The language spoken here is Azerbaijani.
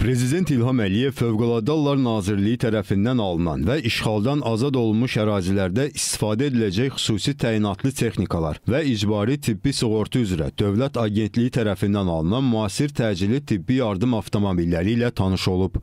Prezident İlham Əliyev Fövqəladə Hallar Nazirliyi tərəfindən alınan və işğaldan azad olunmuş ərazilərdə istifadə ediləcək xüsusi təyinatlı texnikalar və icbari tibbi sığorta üzrə Dövlət Agentliyi tərəfindən alınan müasir təcili tibbi yardım avtomobilləri ilə tanış olub.